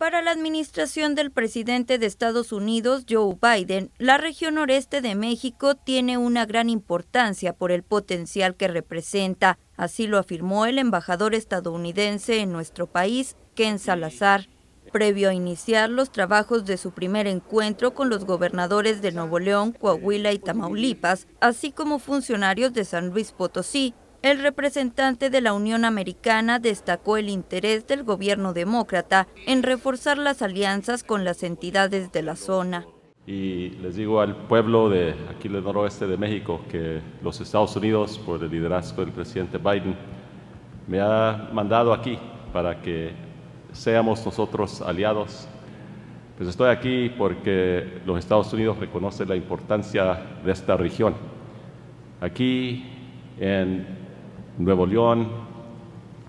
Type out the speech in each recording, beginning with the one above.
Para la administración del presidente de Estados Unidos, Joe Biden, la región noreste de México tiene una gran importancia por el potencial que representa, así lo afirmó el embajador estadounidense en nuestro país, Ken Salazar. Previo a iniciar los trabajos de su primer encuentro con los gobernadores de Nuevo León, Coahuila y Tamaulipas, así como funcionarios de San Luis Potosí, el representante de la Unión Americana destacó el interés del gobierno demócrata en reforzar las alianzas con las entidades de la zona. Y les digo al pueblo de aquí del noroeste de México que los Estados Unidos, por el liderazgo del presidente Biden, me ha mandado aquí para que seamos nosotros aliados. Pues estoy aquí porque los Estados Unidos reconocen la importancia de esta región. Aquí en Nuevo León,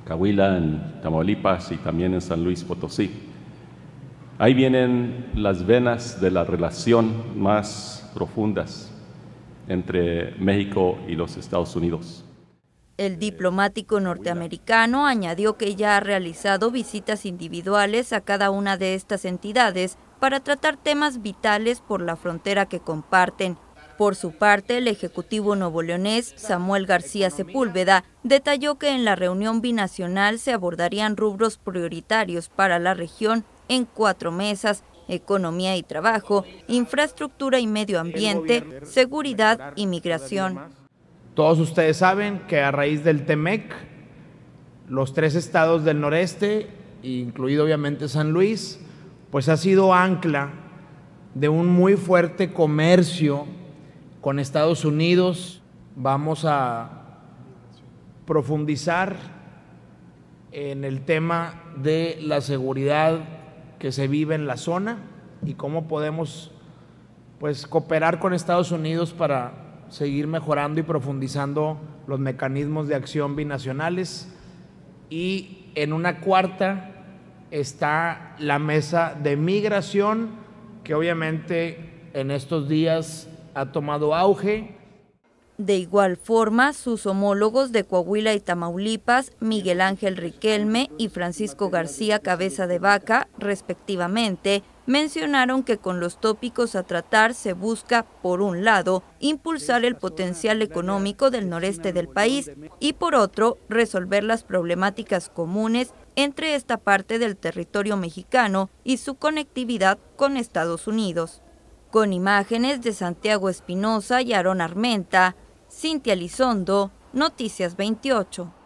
Cahuila, en Tamaulipas y también en San Luis Potosí. Ahí vienen las venas de la relación más profundas entre México y los Estados Unidos. El diplomático norteamericano añadió que ya ha realizado visitas individuales a cada una de estas entidades para tratar temas vitales por la frontera que comparten, por su parte, el Ejecutivo nuevo leonés Samuel García Sepúlveda detalló que en la reunión binacional se abordarían rubros prioritarios para la región en cuatro mesas, economía y trabajo, infraestructura y medio ambiente, seguridad y migración. Todos ustedes saben que a raíz del TEMEC, los tres estados del noreste, incluido obviamente San Luis, pues ha sido ancla de un muy fuerte comercio con Estados Unidos, vamos a profundizar en el tema de la seguridad que se vive en la zona y cómo podemos pues cooperar con Estados Unidos para seguir mejorando y profundizando los mecanismos de acción binacionales y en una cuarta está la mesa de migración que obviamente en estos días ha tomado auge. De igual forma, sus homólogos de Coahuila y Tamaulipas, Miguel Ángel Riquelme y Francisco García Cabeza de Vaca, respectivamente, mencionaron que con los tópicos a tratar se busca, por un lado, impulsar el potencial económico del noreste del país y, por otro, resolver las problemáticas comunes entre esta parte del territorio mexicano y su conectividad con Estados Unidos con imágenes de Santiago Espinosa y Aarón Armenta, Cintia Lizondo, Noticias 28.